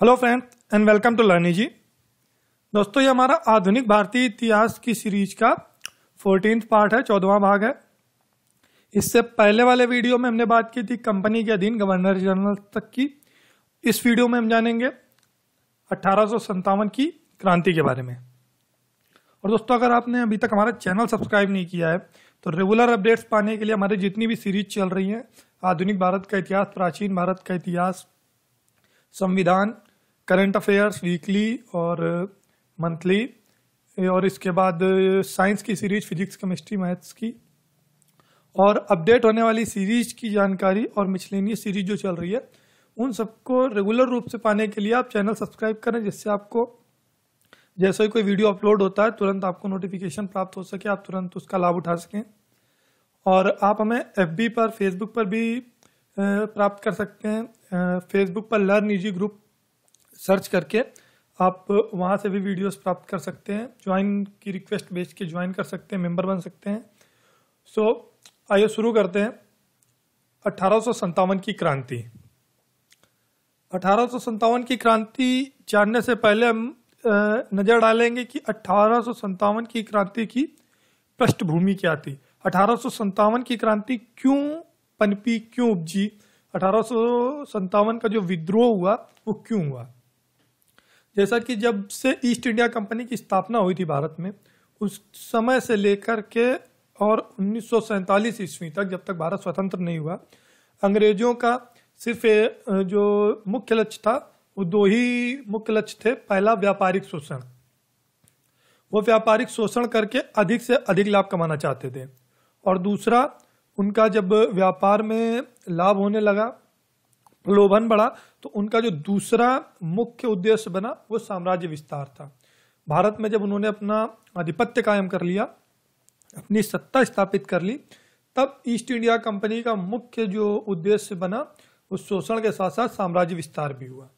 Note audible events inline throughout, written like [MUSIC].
hello friend and welcome to learning जी दोस्तों ये हमारा आधुनिक भारतीय इतिहास की सीरीज का फोर्टीन पार्ट है चौदवा भाग है इससे पहले वाले वीडियो में हमने बात की थी कंपनी के अधीन गवर्नर जनरल तक की इस वीडियो में हम जानेंगे अट्ठारह की क्रांति के बारे में और दोस्तों अगर आपने अभी तक हमारा चैनल सब्सक्राइब नहीं किया है तो रेगुलर अपडेट्स पाने के लिए हमारी जितनी भी सीरीज चल रही हैं आधुनिक भारत का इतिहास प्राचीन भारत का इतिहास संविधान करंट अफेयर्स वीकली और मंथली uh, और इसके बाद साइंस uh, की सीरीज फिजिक्स केमिस्ट्री मैथ्स की और अपडेट होने वाली सीरीज की जानकारी और मिचलेनियस सीरीज जो चल रही है उन सबको रेगुलर रूप से पाने के लिए आप चैनल सब्सक्राइब करें जिससे आपको जैसे ही कोई वीडियो अपलोड होता है तुरंत आपको नोटिफिकेशन प्राप्त हो सके आप तुरंत उसका लाभ उठा सकें और आप हमें एफ पर फेसबुक पर भी uh, प्राप्त कर सकते हैं फेसबुक पर लर्न ईजी ग्रुप सर्च करके आप वहाँ से भी वीडियोस प्राप्त कर सकते हैं ज्वाइन की रिक्वेस्ट भेज के ज्वाइन कर सकते हैं मेंबर बन सकते हैं सो so, आइए शुरू करते हैं अठारह की क्रांति अठारह की क्रांति जानने से पहले हम नज़र डालेंगे कि अठारह की क्रांति की पृष्ठभूमि क्या थी अठारह की क्रांति क्यों पनपी क्यों उपजी अठारह का जो विद्रोह हुआ वो क्यों हुआ जैसा कि जब से ईस्ट इंडिया कंपनी की स्थापना हुई थी भारत में उस समय से लेकर के और उन्नीस ईस्वी तक जब तक भारत स्वतंत्र नहीं हुआ अंग्रेजों का सिर्फ जो मुख्य लक्ष्य था वो दो ही मुख्य लक्ष्य थे पहला व्यापारिक शोषण वो व्यापारिक शोषण करके अधिक से अधिक लाभ कमाना चाहते थे और दूसरा उनका जब व्यापार में लाभ होने लगा प्रलोभन बढ़ा तो उनका जो दूसरा मुख्य उद्देश्य बना वो साम्राज्य विस्तार था भारत में जब उन्होंने अपना आधिपत्य कायम कर लिया अपनी सत्ता स्थापित कर ली तब ईस्ट इंडिया कंपनी का मुख्य जो उद्देश्य बना उस शोषण के साथ साथ साम्राज्य विस्तार भी हुआ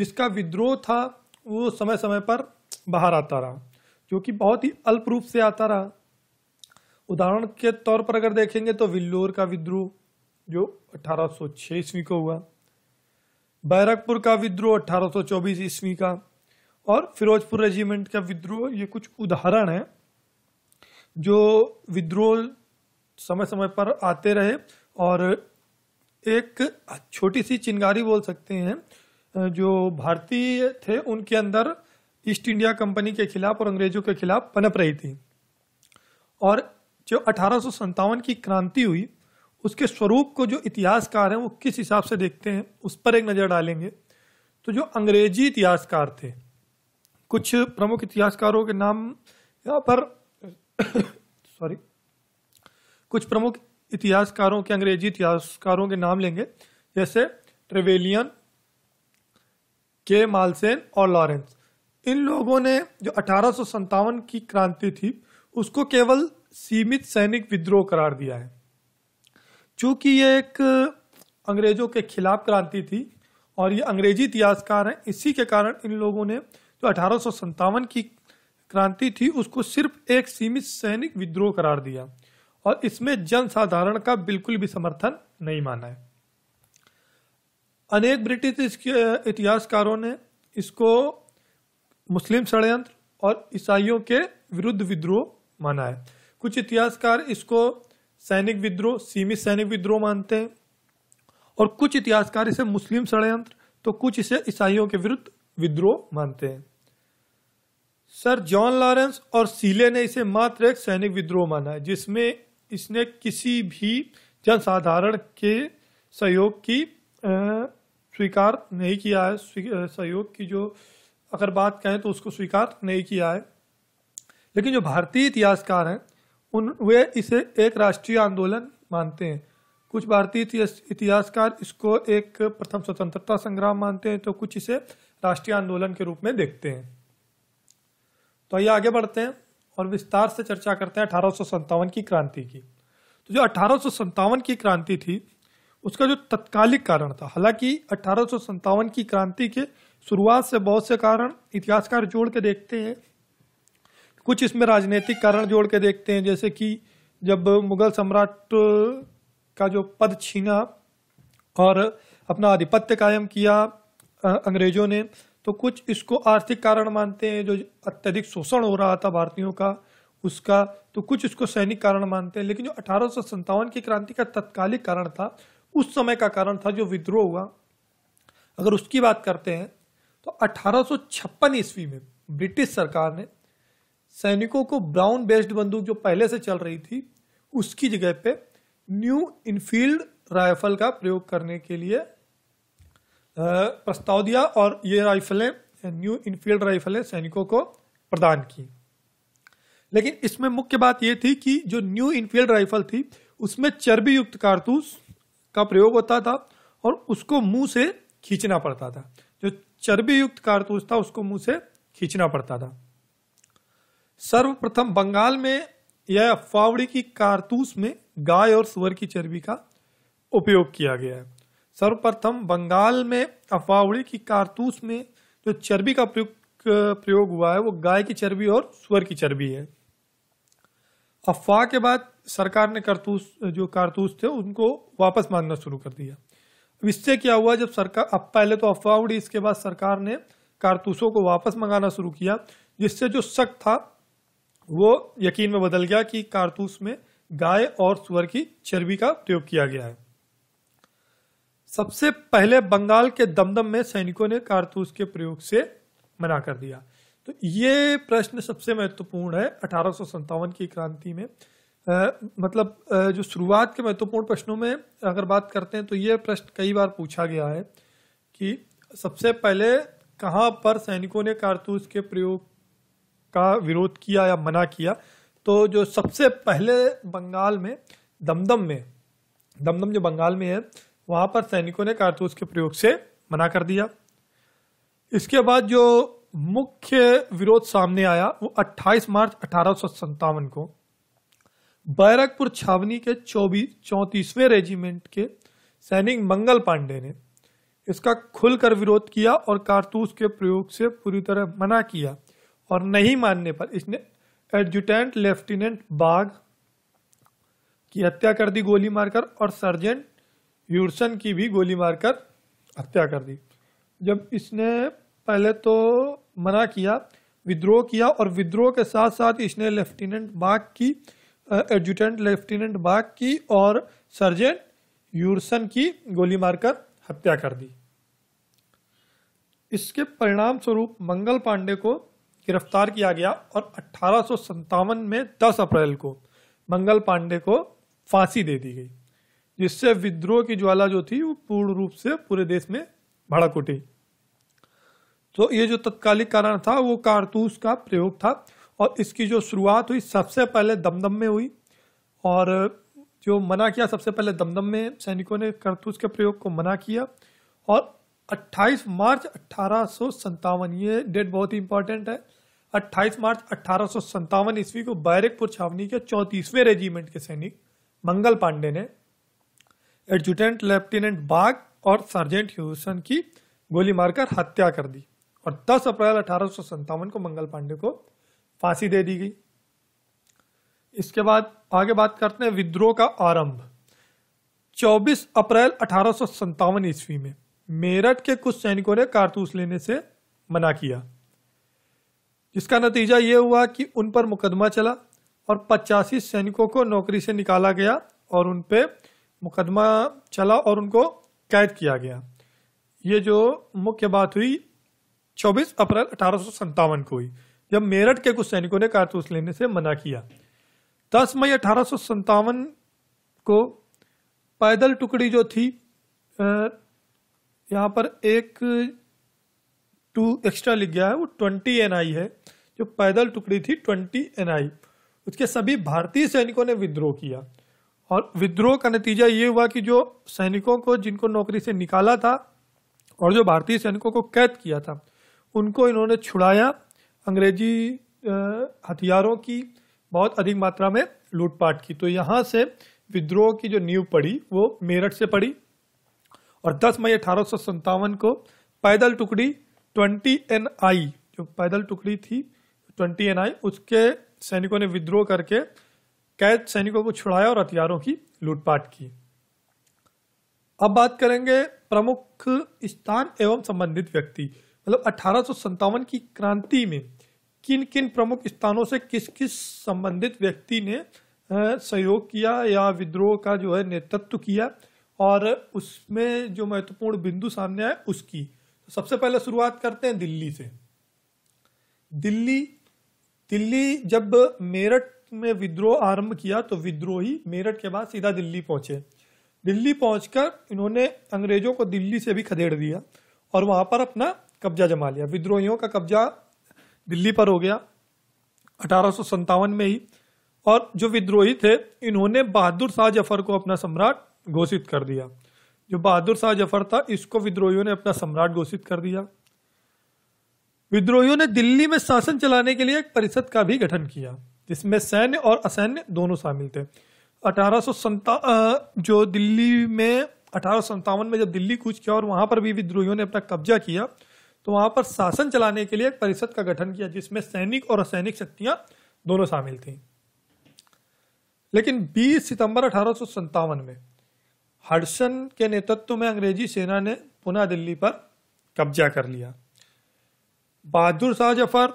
जिसका विद्रोह था वो समय समय पर बाहर आता रहा जो कि बहुत ही अल्प रूप से आता रहा उदाहरण के तौर पर अगर देखेंगे तो विल्लोर का विद्रोह जो 1806 ईस्वी को हुआ बैरकपुर का विद्रोह 1824 ईस्वी का और फिरोजपुर रेजिमेंट का विद्रोह ये कुछ उदाहरण है जो विद्रोह समय समय पर आते रहे और एक छोटी सी चिंगारी बोल सकते हैं जो भारतीय थे उनके अंदर ईस्ट इंडिया कंपनी के खिलाफ और अंग्रेजों के खिलाफ पनप रही थी और जो अठारह की क्रांति हुई उसके स्वरूप को जो इतिहासकार हैं वो किस हिसाब से देखते हैं उस पर एक नज़र डालेंगे तो जो अंग्रेजी इतिहासकार थे कुछ प्रमुख इतिहासकारों के नाम यहाँ पर सॉरी [COUGHS] कुछ प्रमुख इतिहासकारों के अंग्रेजी इतिहासकारों के नाम लेंगे जैसे ट्रेवेलियन के मालसेन और लॉरेंस इन लोगों ने जो अठारह की क्रांति थी उसको केवल सीमित सैनिक विद्रोह करार दिया है चूंकि ये एक अंग्रेजों के खिलाफ क्रांति थी और ये अंग्रेजी इतिहासकार हैं इसी के कारण इन लोगों ने जो अठारह की क्रांति थी उसको सिर्फ एक सीमित सैनिक विद्रोह करार दिया और इसमें जनसाधारण का बिल्कुल भी समर्थन नहीं माना है अनेक ब्रिटिश इतिहासकारों ने इसको मुस्लिम षडयंत्र और ईसाइयों के विरुद्ध विद्रोह माना है कुछ इतिहासकार इसको सैनिक विद्रोह सीमित सैनिक विद्रोह मानते हैं और कुछ इतिहासकार इसे मुस्लिम षडयंत्र तो कुछ इसे ईसाइयों के विरुद्ध विद्रोह मानते हैं सर जॉन लॉरेंस और सीले ने इसे मात्र एक सैनिक विद्रोह माना है जिसमें इसने किसी भी जनसाधारण के सहयोग की स्वीकार नहीं किया है सहयोग की जो अगर बात कहें तो उसको स्वीकार नहीं किया है लेकिन जो भारतीय इतिहासकार हैं उन वे इसे एक राष्ट्रीय आंदोलन मानते हैं कुछ भारतीय इतिहासकार इसको एक प्रथम स्वतंत्रता संग्राम मानते हैं तो कुछ इसे राष्ट्रीय आंदोलन के रूप में देखते हैं तो आइए आगे बढ़ते हैं और विस्तार से चर्चा करते हैं अठारह की क्रांति की तो जो अठारह की क्रांति थी उसका जो तत्कालिक कारण था हालांकि अठारह की क्रांति के शुरुआत से बहुत से कारण इतिहासकार जोड़ के देखते हैं कुछ इसमें राजनीतिक कारण जोड़ के देखते हैं जैसे कि जब मुगल सम्राट का जो पद छीना और अपना आधिपत्य कायम किया अंग्रेजों ने तो कुछ इसको आर्थिक कारण मानते हैं जो अत्यधिक शोषण हो रहा था भारतीयों का उसका तो कुछ इसको सैनिक कारण मानते हैं लेकिन जो अठारह की क्रांति का तत्कालिक कारण था उस समय का कारण था जो विद्रोह हुआ अगर उसकी बात करते हैं तो अठारह ईस्वी में ब्रिटिश सरकार ने सैनिकों को ब्राउन बेस्ड बंदूक जो पहले से चल रही थी उसकी जगह पे न्यू इनफील्ड राइफल का प्रयोग करने के लिए प्रस्ताव दिया और ये राइफलें न्यू इनफील्ड राइफलें सैनिकों को प्रदान की लेकिन इसमें मुख्य बात यह थी कि जो न्यू इनफील्ड राइफल थी उसमें चर्बी युक्त कारतूस का प्रयोग होता था और उसको मुंह से खींचना पड़ता था जो चर्बी युक्त कारतूस था उसको मुंह से खींचना पड़ता था सर्वप्रथम बंगाल में यह फावड़ी की कारतूस में गाय और सुअर की चर्बी का उपयोग किया गया है सर्वप्रथम बंगाल में अफावड़ी की कारतूस में जो चर्बी का प्रयोग प्रयोग हुआ है वो गाय की चर्बी और सुअर की चर्बी है अफवाह के बाद सरकार ने कारतूस जो कारतूस थे उनको वापस मांगना शुरू कर दिया अब इससे क्या हुआ जब सरकार अब पहले तो अफवाह उड़ी इसके बाद सरकार ने कारतूसों को वापस मंगाना शुरू किया जिससे जो शक था वो यकीन में बदल गया कि कारतूस में गाय और सुअर की चर्बी का प्रयोग किया गया है सबसे पहले बंगाल के दमदम में सैनिकों ने कारतूस के प्रयोग से मना कर दिया तो ये प्रश्न सबसे महत्वपूर्ण है अठारह की क्रांति में आ, मतलब आ, जो शुरुआत के महत्वपूर्ण प्रश्नों में अगर बात करते हैं तो ये प्रश्न कई बार पूछा गया है कि सबसे पहले कहाँ पर सैनिकों ने कारतूस के प्रयोग का विरोध किया या मना किया तो जो सबसे पहले बंगाल में दमदम में दमदम जो बंगाल में है वहाँ पर सैनिकों ने कारतूस के प्रयोग से मना कर दिया इसके बाद जो मुख्य विरोध सामने आया वो 28 मार्च अठारह को बैरकपुर छावनी के चौबीस चौंतीसवें रेजिमेंट के सैनिक मंगल पांडे ने इसका खुलकर विरोध किया और कारतूस के प्रयोग से पूरी तरह मना किया और नहीं मानने पर इसने एडजुटेंट लेफ्टिनेंट बाग की हत्या कर दी गोली मारकर और सर्जेंट यूरसन की भी गोली मारकर हत्या कर दी जब इसने पहले तो मना किया विद्रोह किया और विद्रोह के साथ साथ इसने लेफ्टिनेंट बाग की एडजुटेंट लेफ्टिनेंट बाग की और सर्जेंट यूरसन की गोली मारकर हत्या कर दी इसके परिणाम स्वरूप मंगल पांडे को गिरफ्तार किया गया और अठारह में 10 अप्रैल को मंगल पांडे को फांसी दे दी गई जिससे विद्रोह की ज्वाला जो थी वो पूर्ण रूप से पूरे देश में भड़क उठी तो ये जो तत्कालिक कारण था वो कारतूस का प्रयोग था और इसकी जो शुरुआत हुई सबसे पहले दमदम में हुई और जो मना किया सबसे पहले दमदम में सैनिकों ने कारतूस के प्रयोग को मना किया और 28 मार्च अट्ठारह ये डेट बहुत ही इंपॉर्टेंट है 28 मार्च अठारह ईस्वी को बैरकपुर छावनी के चौंतीसवें रेजिमेंट के सैनिक मंगल पांडे ने एडजुटेंट लेफ्टिनेंट बाग और सर्जेंट ह्यूसन की गोली मारकर हत्या कर दी और 10 अप्रैल अठारह को मंगल पांडे को फांसी दे दी गई इसके बाद आगे बात करते हैं विद्रोह का आरंभ 24 अप्रैल अठारह ईस्वी में मेरठ के कुछ सैनिकों ने कारतूस लेने से मना किया जिसका नतीजा ये हुआ कि उन पर मुकदमा चला और पचासी सैनिकों को नौकरी से निकाला गया और उन पर मुकदमा चला और उनको कैद किया गया ये जो मुख्य बात हुई 24 अप्रैल अठारह को हुई जब मेरठ के कुछ सैनिकों ने कारतूस लेने से मना किया 10 मई अठारह को पैदल टुकड़ी जो थी यहाँ पर एक टू एक्स्ट्रा लिख गया है वो ट्वेंटी एन आई है जो पैदल टुकड़ी थी ट्वेंटी एन उसके सभी भारतीय सैनिकों ने विद्रोह किया और विद्रोह का नतीजा ये हुआ कि जो सैनिकों को जिनको नौकरी से निकाला था और जो भारतीय सैनिकों को कैद किया था उनको इन्होंने छुड़ाया अंग्रेजी हथियारों की बहुत अधिक मात्रा में लूटपाट की तो यहाँ से विद्रोह की जो नींव पड़ी वो मेरठ से पड़ी और 10 मई अठारह को पैदल टुकड़ी ट्वेंटी एन आई जो पैदल टुकड़ी थी ट्वेंटी एन आई उसके सैनिकों ने विद्रोह करके कैद सैनिकों को छुड़ाया और हथियारों की लूटपाट की अब बात करेंगे प्रमुख स्थान एवं संबंधित व्यक्ति मतलब अठारह की क्रांति में किन किन प्रमुख स्थानों से किस किस संबंधित व्यक्ति ने सहयोग किया या विद्रोह का जो है नेतृत्व किया और उसमें जो महत्वपूर्ण बिंदु सामने आए उसकी तो सबसे पहले शुरुआत करते हैं दिल्ली से दिल्ली दिल्ली जब मेरठ में विद्रोह आरंभ किया तो विद्रोही मेरठ के बाद सीधा दिल्ली पहुंचे दिल्ली पहुंचकर इन्होंने अंग्रेजों को दिल्ली से भी खदेड़ दिया और वहां पर अपना कब्जा जमा लिया विद्रोहियों का कब्जा दिल्ली पर हो गया अठारह में ही और जो विद्रोही थे इन्होंने बहादुर शाह जफर को अपना सम्राट घोषित कर दिया जो बहादुर शाह जफर था इसको विद्रोहियों ने अपना सम्राट घोषित कर दिया विद्रोहियों ने दिल्ली में शासन चलाने के लिए एक परिषद का भी गठन किया जिसमें सैन्य और असैन्य दोनों शामिल थे अठारह जो दिल्ली में अठारह में जब दिल्ली कूच किया और वहां पर भी विद्रोहियों ने अपना कब्जा किया तो वहां पर शासन चलाने के लिए एक परिषद का गठन किया जिसमें सैनिक और असैनिक शक्तियां दोनों शामिल थी लेकिन 20 सितंबर अठारह में हडसन के नेतृत्व में अंग्रेजी सेना ने पुनः दिल्ली पर कब्जा कर लिया बहादुर शाह जफर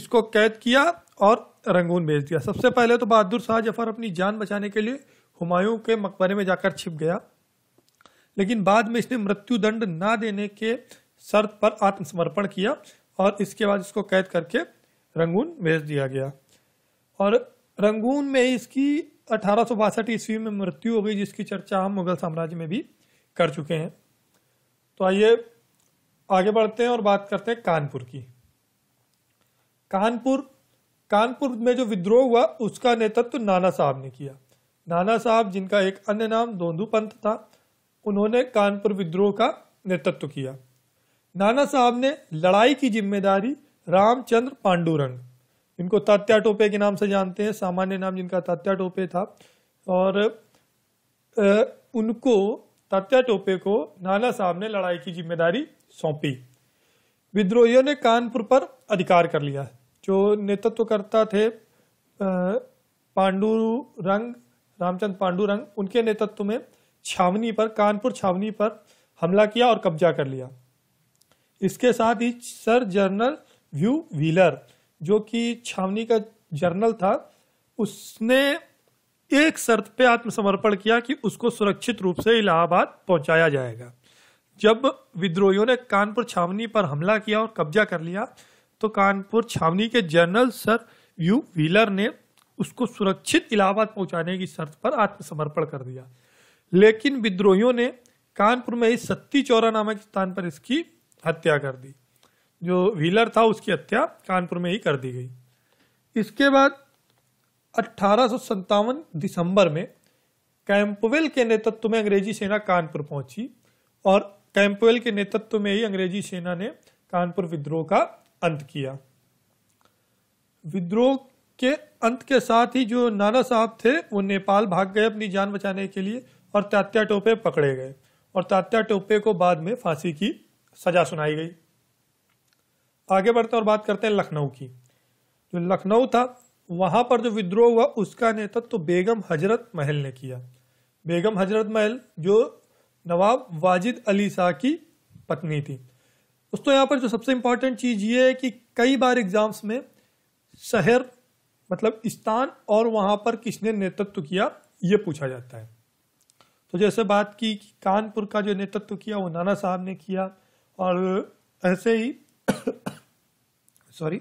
इसको कैद किया और रंगून भेज दिया सबसे पहले तो बहादुर शाह जफर अपनी जान बचाने के लिए हुमायूं के मकबरे में जाकर छिप गया लेकिन बाद में इसने मृत्युदंड ना देने के शर्त पर आत्मसमर्पण किया और इसके बाद इसको कैद करके रंगून भेज दिया गया और रंगून में इसकी अठारह ईस्वी में मृत्यु हो गई जिसकी चर्चा हम मुगल साम्राज्य में भी कर चुके हैं तो आइए आगे बढ़ते हैं और बात करते हैं कानपुर की कानपुर कानपुर में जो विद्रोह हुआ उसका नेतृत्व नाना साहब ने किया नाना साहब जिनका एक अन्य नाम दोंदू पंत था उन्होंने कानपुर विद्रोह का नेतृत्व किया नाना साहब ने लड़ाई की जिम्मेदारी रामचंद्र पांडुरंग इनको तात्या टोपे के नाम से जानते हैं सामान्य नाम जिनका तात्या टोपे था और उनको तात्या टोपे को नाना साहब ने लड़ाई की जिम्मेदारी सौंपी विद्रोहियों ने कानपुर पर अधिकार कर लिया जो नेतृत्वकर्ता थे पांडू रंग रामचंद पांडू रंग उनके नेतृत्व में छावनी पर कानपुर छावनी पर हमला किया और कब्जा कर लिया इसके साथ ही सर जनरल व्यू व्हीलर जो कि छावनी का जर्नल था उसने एक शर्त पे आत्मसमर्पण किया कि उसको सुरक्षित रूप से इलाहाबाद पहुंचाया जाएगा जब विद्रोहियों ने कानपुर छावनी पर हमला किया और कब्जा कर लिया तो कानपुर छावनी के जनरल सर यू व्हीलर ने उसको सुरक्षित इलाहाबाद पहुंचाने की शर्त पर आत्मसमर्पण कर दिया लेकिन विद्रोहियों ने कानपुर में ही सत्ती चौरा नामक स्थान पर इसकी हत्या कर दी जो व्हीलर था उसकी हत्या कानपुर में ही कर दी गई इसके बाद अठारह दिसंबर में कैंपवेल के नेतृत्व में अंग्रेजी सेना कानपुर पहुंची और कैंपवेल के नेतृत्व में ही अंग्रेजी सेना ने कानपुर विद्रोह का अंत किया विद्रोह के अंत के साथ ही जो नाना साहब थे वो नेपाल भाग गए अपनी जान बचाने के लिए और तात्या टोपे पकड़े गए और तात्या टोपे को बाद में फांसी की सजा सुनाई गई आगे बढ़ते और बात करते हैं लखनऊ की जो लखनऊ था वहाँ पर जो विद्रोह हुआ उसका नेतृत्व तो बेगम हजरत महल ने किया बेगम हजरत महल जो नवाब वाजिद अली शाह की पत्नी थी दोस्तों यहाँ पर जो सबसे इम्पॉर्टेंट चीज़ ये है कि कई बार एग्ज़ाम्स में शहर मतलब स्थान और वहाँ पर किसने नेतृत्व किया ये पूछा जाता है तो जैसे बात की कि कानपुर का जो नेतृत्व किया वो नाना साहब ने किया और ऐसे ही सॉरी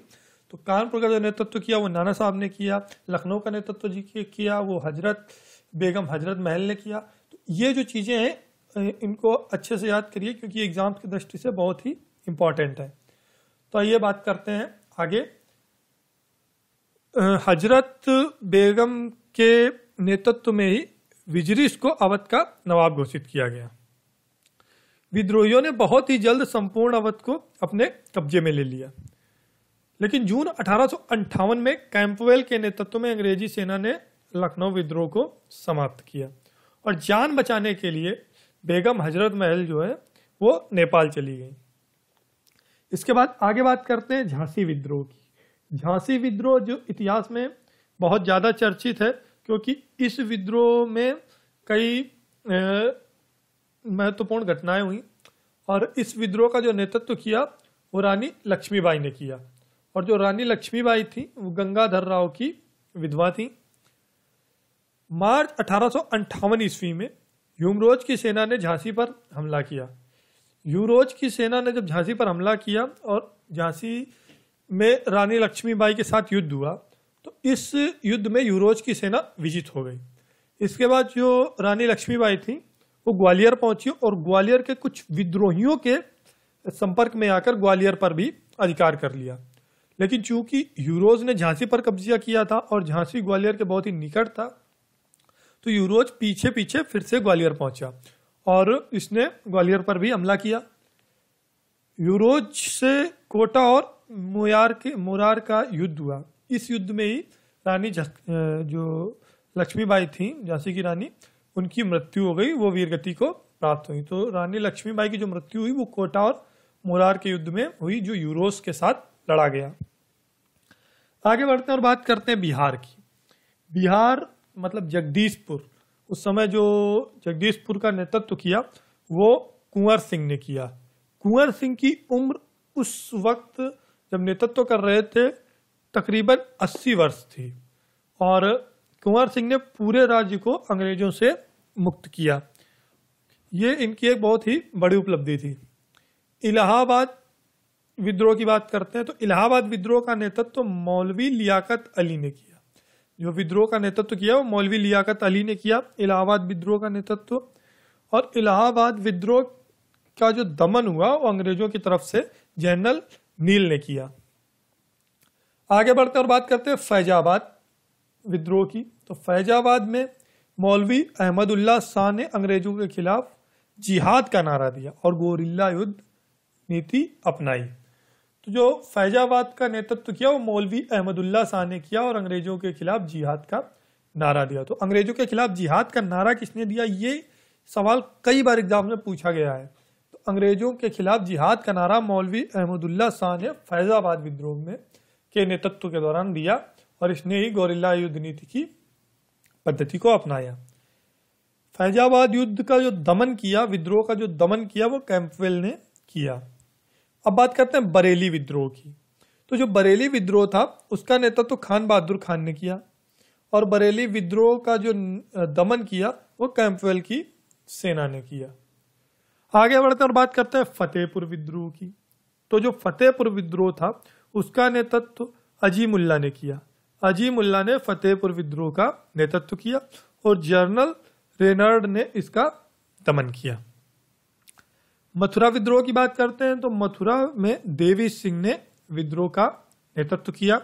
तो कानपुर का जो नेतृत्व किया वो नाना साहब ने किया लखनऊ का नेतृत्व जी किया वो हजरत बेगम हजरत महल ने किया तो ये जो चीज़ें हैं इनको अच्छे से याद करिए क्योंकि एग्ज़ाम की दृष्टि से बहुत ही इम्पॉर्टेंट है तो आइए बात करते हैं आगे हजरत बेगम के नेतृत्व में ही विजरिस को अवध का नवाब घोषित किया गया विद्रोहियों ने बहुत ही जल्द संपूर्ण अवध को अपने कब्जे में ले लिया लेकिन जून अठारह में कैंपवेल के नेतृत्व में अंग्रेजी सेना ने लखनऊ विद्रोह को समाप्त किया और जान बचाने के लिए बेगम हजरत महल जो है वो नेपाल चली गई इसके बाद आगे बात करते हैं झांसी विद्रोह की झांसी विद्रोह जो इतिहास में बहुत ज़्यादा चर्चित है क्योंकि इस विद्रोह में कई महत्वपूर्ण घटनाएं हुई और इस विद्रोह का जो नेतृत्व किया वो रानी लक्ष्मीबाई ने किया और जो रानी लक्ष्मीबाई थी वो गंगाधर राव की विधवा थी मार्च अठारह ईस्वी में युमरोज की सेना ने झांसी पर हमला किया युवरोज की सेना ने जब झांसी पर हमला किया और झांसी में रानी लक्ष्मीबाई के साथ युद्ध हुआ तो इस युद्ध में युवरोज की सेना विजित हो गई इसके बाद जो रानी लक्ष्मीबाई थी वो ग्वालियर पहुंची और ग्वालियर के कुछ विद्रोहियों के संपर्क में आकर ग्वालियर पर भी अधिकार कर लिया लेकिन चूंकि यूरोज ने झांसी पर कब्जा किया था और झांसी ग्वालियर के बहुत ही निकट था तो यूरोज पीछे पीछे फिर से ग्वालियर पहुंचा और इसने ग्वालियर पर भी हमला किया यूरोज से कोटा और मुरार के मुरार का युद्ध हुआ इस युद्ध में ही रानी जो लक्ष्मीबाई थी झांसी की रानी उनकी मृत्यु हो गई वो वीरगति को प्राप्त हुई तो रानी लक्ष्मीबाई की जो मृत्यु हुई वो कोटा और मुरार के युद्ध में हुई जो यूरोस के साथ लड़ा गया आगे बढ़ते हैं और बात करते हैं बिहार की बिहार मतलब जगदीशपुर उस समय जो जगदीशपुर का नेतृत्व किया वो कुंवर सिंह ने किया कुंवर सिंह की उम्र उस वक्त जब नेतृत्व कर रहे थे तकरीबन 80 वर्ष थी और कुंवर सिंह ने पूरे राज्य को अंग्रेजों से मुक्त किया ये इनकी एक बहुत ही बड़ी उपलब्धि थी इलाहाबाद विद्रोह की बात करते हैं तो इलाहाबाद विद्रोह का नेतृत्व तो मौलवी लियाकत अली ने किया जो विद्रोह का नेतृत्व तो किया वो मौलवी लियाकत अली ने किया इलाहाबाद विद्रोह का नेतृत्व तो, और इलाहाबाद विद्रोह का जो दमन हुआ वो अंग्रेजों की तरफ से जनरल नील ने किया आगे बढ़कर बात करते हैं फैजाबाद विद्रोह की तो फैजाबाद में मौलवी अहमदुल्ला शाह ने अंग्रेजों के खिलाफ जिहाद का नारा दिया और गोरिल्ला युद्ध नीति अपनाई तो जो फैजाबाद का नेतृत्व किया वो मौलवी अहमदुल्ला शाह ने किया और अंग्रेजों के खिलाफ जिहाद का नारा दिया तो अंग्रेजों के खिलाफ जिहाद का नारा किसने दिया ये सवाल कई बार एग्जाम में पूछा गया है तो अंग्रेजों के खिलाफ जिहाद का नारा मौलवी अहमदुल्ला शाह ने फैजाबाद विद्रोह में के नेतृत्व के दौरान दिया और इसने ही गोरिल्ला युद्ध नीति की पद्धति को अपनाया फैजाबाद युद्ध का जो दमन किया विद्रोह का जो दमन किया वो कैंपवेल ने किया अब बात करते हैं बरेली विद्रोह की तो जो बरेली विद्रोह था उसका नेतृत्व तो खान बहादुर खान ने किया और बरेली विद्रोह का जो दमन किया वो कैंपवेल की सेना ने किया आगे बढ़ते और बात करते हैं फतेहपुर विद्रोह की तो जो फतेहपुर विद्रोह था उसका नेतृत्व तो अजीमुल्ला ने किया अजीमुल्ला ने फतेहपुर विद्रोह का नेतृत्व किया और जनरल रेनर्ड ने इसका दमन किया मथुरा विद्रोह की बात करते हैं तो मथुरा में देवी सिंह ने विद्रोह का नेतृत्व किया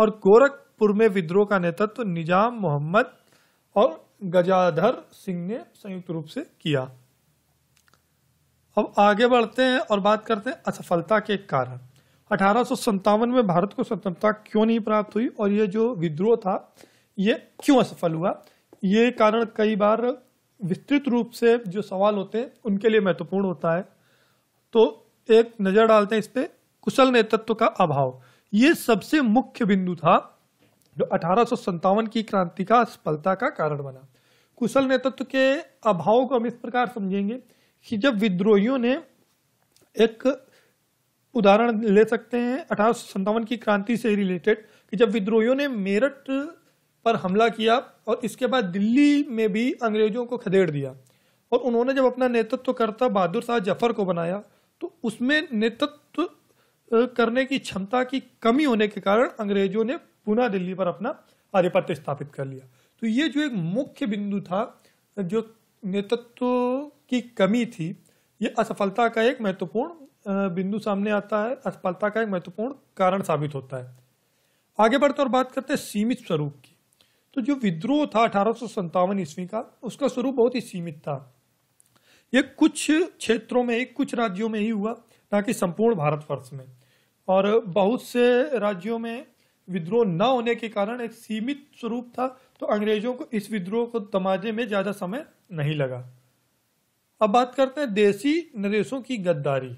और गोरखपुर में विद्रोह का नेतृत्व निजाम मोहम्मद और गजाधर सिंह ने संयुक्त रूप से किया अब आगे बढ़ते हैं और बात करते हैं असफलता के कारण अठारह में भारत को स्वतंत्रता क्यों नहीं प्राप्त हुई और ये जो विद्रोह था ये क्यों असफल हुआ ये कारण कई बार विस्तृत रूप से जो सवाल होते हैं उनके लिए महत्वपूर्ण होता है तो एक नज़र डालते हैं इस पर कुशल नेतृत्व का अभाव ये सबसे मुख्य बिंदु था जो अठारह की क्रांति का असफलता का कारण बना कुशल नेतृत्व के अभाव को हम इस प्रकार समझेंगे कि जब विद्रोहियों ने एक उदाहरण ले सकते हैं अठारह की क्रांति से रिलेटेड कि जब विद्रोहियों ने मेरठ पर हमला किया और इसके बाद दिल्ली में भी अंग्रेजों को खदेड़ दिया और उन्होंने जब अपना नेतृत्व करता बहादुर शाह जफर को बनाया तो उसमें नेतृत्व करने की क्षमता की कमी होने के कारण अंग्रेजों ने पुनः दिल्ली पर अपना आधिपत्य स्थापित कर लिया तो ये जो एक मुख्य बिंदु था जो नेतृत्व की कमी थी ये असफलता का एक महत्वपूर्ण बिंदु सामने आता है असफलता का एक महत्वपूर्ण कारण साबित होता है आगे बढ़ते और बात करते हैं सीमित स्वरूप की तो जो विद्रोह था अठारह ईस्वी का उसका स्वरूप बहुत ही सीमित था ये कुछ क्षेत्रों में कुछ राज्यों में ही हुआ ना कि संपूर्ण भारतवर्ष में और बहुत से राज्यों में विद्रोह न होने के कारण एक सीमित स्वरूप था तो अंग्रेजों को इस विद्रोह को तमाजे में ज़्यादा समय नहीं लगा अब बात करते हैं देसी नरेशों की गद्दारी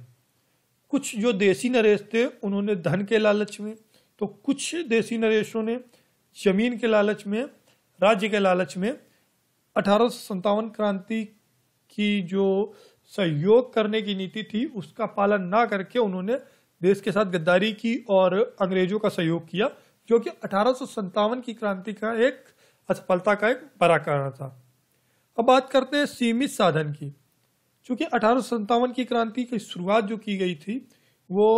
कुछ जो देसी नरेश थे उन्होंने धन के लालच में तो कुछ देसी नरेशों ने जमीन के लालच में राज्य के लालच में अठारह क्रांति की जो सहयोग करने की नीति थी उसका पालन ना करके उन्होंने देश के साथ गद्दारी की और अंग्रेजों का सहयोग किया जो कि अठारह की क्रांति का एक असफलता का एक बड़ा कारण था अब बात करते हैं सीमित साधन की चूंकि अठारह की क्रांति की शुरुआत जो की गई थी वो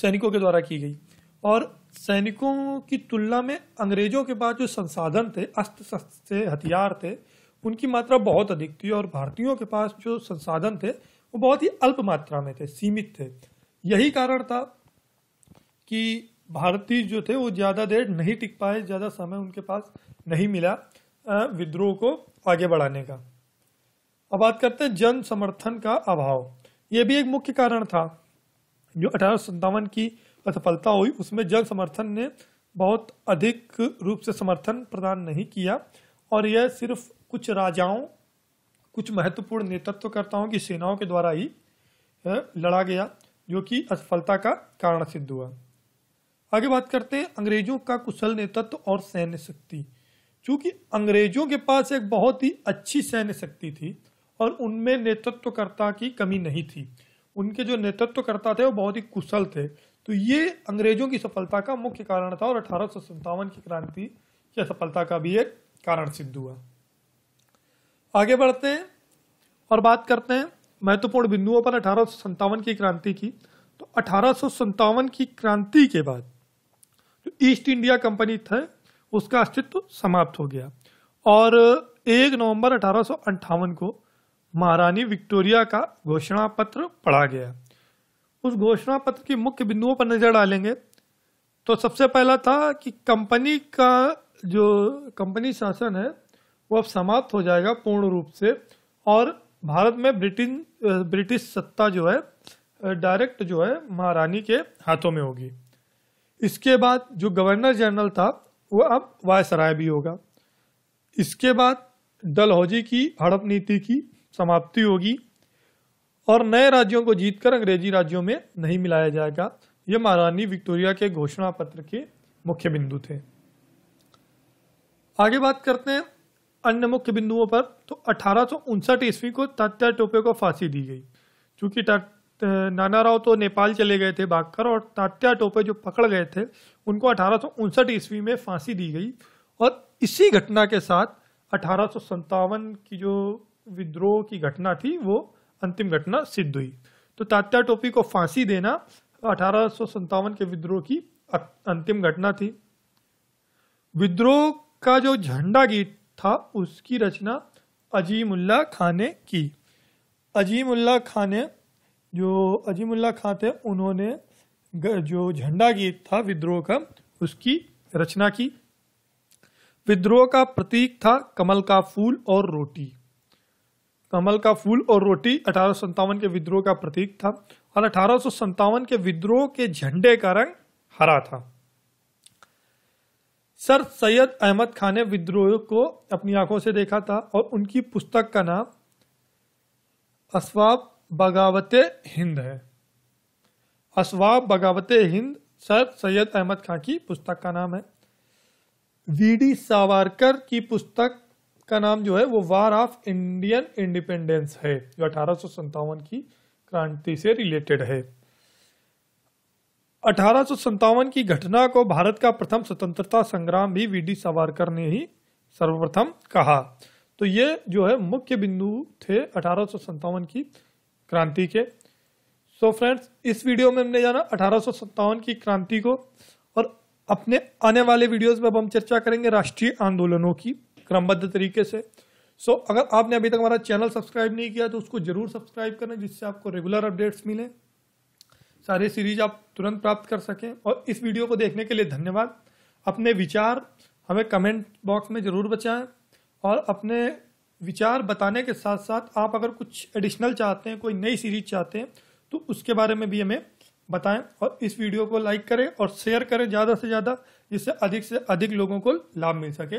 सैनिकों के द्वारा की गई और सैनिकों की तुलना में अंग्रेजों के पास जो संसाधन थे अस्त्र शस्त्र हथियार थे उनकी मात्रा बहुत अधिक थी और भारतीयों के पास जो संसाधन थे वो बहुत ही अल्प मात्रा में थे सीमित थे यही कारण था कि भारतीय जो थे वो ज़्यादा देर नहीं टिक पाए ज़्यादा समय उनके पास नहीं मिला विद्रोह को आगे बढ़ाने का अब बात करते हैं जन समर्थन का अभाव यह भी एक मुख्य कारण था जो अठारह की असफलता हुई उसमें जन समर्थन ने बहुत अधिक रूप से समर्थन प्रदान नहीं किया और यह सिर्फ कुछ राजाओं कुछ महत्वपूर्ण नेतृत्वकर्ताओं की सेनाओं के द्वारा ही लड़ा गया जो कि असफलता का कारण सिद्ध हुआ आगे बात करते हैं अंग्रेजों का कुशल नेतृत्व और सैन्य शक्ति चूंकि अंग्रेजों के पास एक बहुत ही अच्छी सैन्य शक्ति थी और उनमें नेतृत्वकर्ता की कमी नहीं थी उनके जो नेतृत्वकर्ता थे वो बहुत ही कुशल थे तो ये अंग्रेजों की सफलता का मुख्य कारण था और अठारह की क्रांति की असफलता का भी एक कारण सिद्ध हुआ आगे बढ़ते हैं और बात करते हैं महत्वपूर्ण बिंदुओं पर अठारह की क्रांति की तो अठारह की क्रांति के बाद जो ईस्ट इंडिया कंपनी था उसका अस्तित्व समाप्त हो गया और एक नवंबर अठारह को महारानी विक्टोरिया का घोषणा पत्र पढ़ा गया उस घोषणा पत्र की मुख्य बिंदुओं पर नजर डालेंगे तो सबसे पहला था कि कंपनी का जो कंपनी शासन है वो अब समाप्त हो जाएगा पूर्ण रूप से और भारत में ब्रिटिन ब्रिटिश सत्ता जो है डायरेक्ट जो है महारानी के हाथों में होगी इसके बाद जो गवर्नर जनरल था वो अब वायसराय भी होगा इसके बाद डलहौजी की हड़प नीति की समाप्ति होगी और नए राज्यों को जीतकर अंग्रेजी राज्यों में नहीं मिलाया जाएगा ये महारानी विक्टोरिया के घोषणा पत्र के मुख्य बिंदु थे आगे बात करते हैं अन्य मुख्य बिंदुओं पर तो अठारह ईस्वी को तात्या टोपे को फांसी दी गई चूंकि नाना राव तो नेपाल चले गए थे भागकर और तात्या टोपे जो पकड़ गए थे उनको अठारह ईस्वी में फांसी दी गई और इसी घटना के साथ अठारह की जो विद्रोह की घटना थी वो अंतिम घटना सिद्ध हुई तो तात्या टोपी को फांसी देना अठारह के विद्रोह की अंतिम घटना थी विद्रोह का जो झंडा गीत था उसकी रचना अजीमुल्ला खान ने की अजीमुल्ला खान ने जो अजीमुल्ला खान थे उन्होंने जो झंडा गीत था विद्रोह का उसकी रचना की विद्रोह का प्रतीक था कमल का फूल और रोटी कमल का फूल और रोटी अठारह के विद्रोह का प्रतीक था और अठारह के विद्रोह के झंडे का रंग हरा था सर सैयद अहमद खान ने विद्रोह को अपनी आंखों से देखा था और उनकी पुस्तक का नाम अशवाब बगावत हिंद है अशवाब बगावत हिंद सर सैयद अहमद खान की पुस्तक का नाम है वी डी सावरकर की पुस्तक इसका नाम जो है वो वार ऑफ इंडियन इंडिपेंडेंस है जो अठारह की क्रांति से रिलेटेड है अठारह की घटना को भारत का प्रथम स्वतंत्रता संग्राम भी वीडी सावरकर ने ही सर्वप्रथम कहा तो ये जो है मुख्य बिंदु थे अठारह की क्रांति के सो so फ्रेंड्स इस वीडियो में हमने जाना अठारह की क्रांति को और अपने आने वाले वीडियोस में अब हम चर्चा करेंगे राष्ट्रीय आंदोलनों की क्रमबद्ध तरीके से सो so, अगर आपने अभी तक हमारा चैनल सब्सक्राइब नहीं किया तो उसको जरूर सब्सक्राइब करें जिससे आपको रेगुलर अपडेट्स मिलें सारे सीरीज आप तुरंत प्राप्त कर सकें और इस वीडियो को देखने के लिए धन्यवाद अपने विचार हमें कमेंट बॉक्स में ज़रूर बचाएं और अपने विचार बताने के साथ साथ आप अगर कुछ एडिशनल चाहते हैं कोई नई सीरीज चाहते हैं तो उसके बारे में भी हमें बताएं और इस वीडियो को लाइक करें और शेयर करें ज़्यादा से ज़्यादा जिससे अधिक से अधिक लोगों को लाभ मिल सके